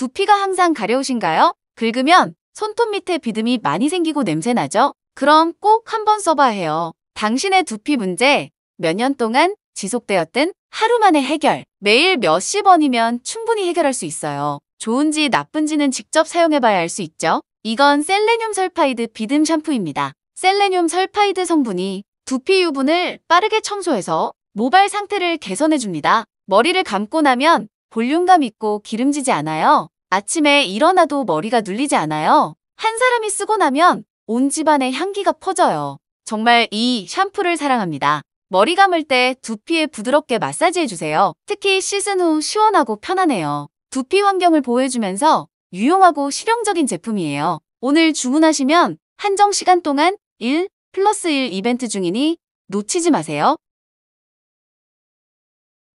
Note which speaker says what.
Speaker 1: 두피가 항상 가려우신가요? 긁으면 손톱 밑에 비듬이 많이 생기고 냄새나죠? 그럼 꼭 한번 써봐 해요. 당신의 두피 문제 몇 년 동안 지속되었던 하루 만에 해결 매일 몇십 원이면 충분히 해결할 수 있어요. 좋은지 나쁜지는 직접 사용해봐야 알 수 있죠? 이건 셀레늄 설파이드 비듬 샴푸입니다. 셀레늄 설파이드 성분이 두피 유분을 빠르게 청소해서 모발 상태를 개선해줍니다. 머리를 감고 나면 볼륨감 있고 기름지지 않아요. 아침에 일어나도 머리가 눌리지 않아요. 한 사람이 쓰고 나면 온 집안에 향기가 퍼져요. 정말 이 샴푸를 사랑합니다. 머리 감을 때 두피에 부드럽게 마사지해주세요. 특히 씻은 후 시원하고 편안해요. 두피 환경을 보호해주면서 유용하고 실용적인 제품이에요. 오늘 주문하시면 한정 시간 동안 1 플러스 1 이벤트 중이니 놓치지 마세요.